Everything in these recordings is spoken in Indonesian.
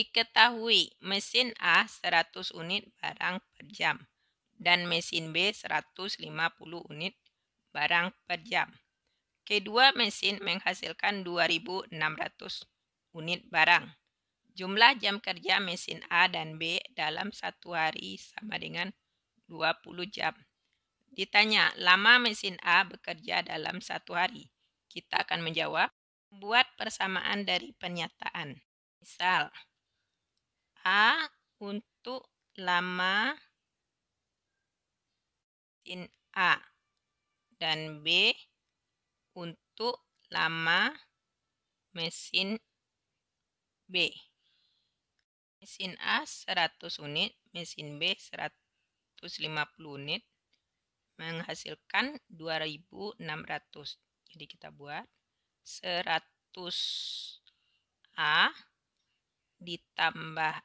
Diketahui mesin A 100 unit barang per jam dan mesin B 150 unit barang per jam. Kedua mesin menghasilkan 2.600 unit barang. Jumlah jam kerja mesin A dan B dalam satu hari sama dengan 20 jam. Ditanya, lama mesin A bekerja dalam satu hari? Kita akan menjawab, buat persamaan dari pernyataan. Misal, A untuk lama sin A dan B untuk lama mesin B. Mesin A 100 unit, mesin B 150 unit menghasilkan 2600. Jadi kita buat 100 A ditambah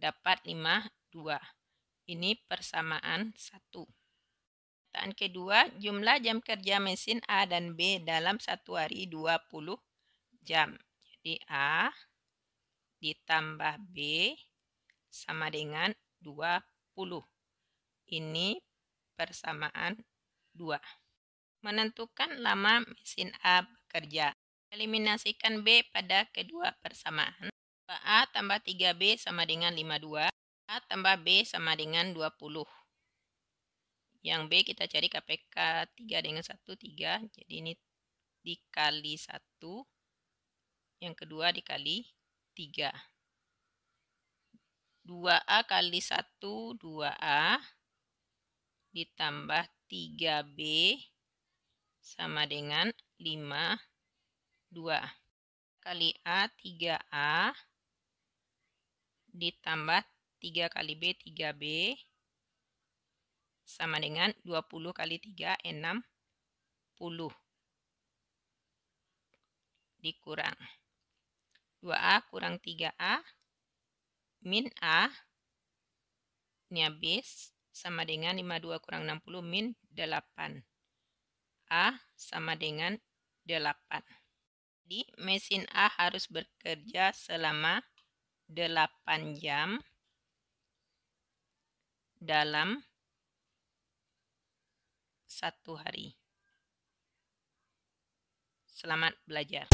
dapat 5, 2. Ini persamaan 1. Pertanyaan kedua, jumlah jam kerja mesin A dan B dalam satu hari 20 jam. Jadi A ditambah B sama dengan 20. Ini persamaan 2. Menentukan lama mesin A bekerja. Eliminasikan B pada kedua persamaan. A tambah 3B sama dengan 52. A tambah B sama dengan 20. Yang B kita cari KPK 3 dengan 1, 3. Jadi ini dikali 1. Yang kedua dikali 3. 2A kali 1, 2A. Ditambah 3B sama dengan 5, 2. Kali A, 3A ditambah 3 kali B 3B sama dengan 20 kali 3 60 dikurang 2A kurang 3A min A ini habis sama dengan 52 kurang 60 min 8 A sama dengan 8 jadi mesin A harus bekerja selama 8 jam dalam satu hari. Selamat belajar.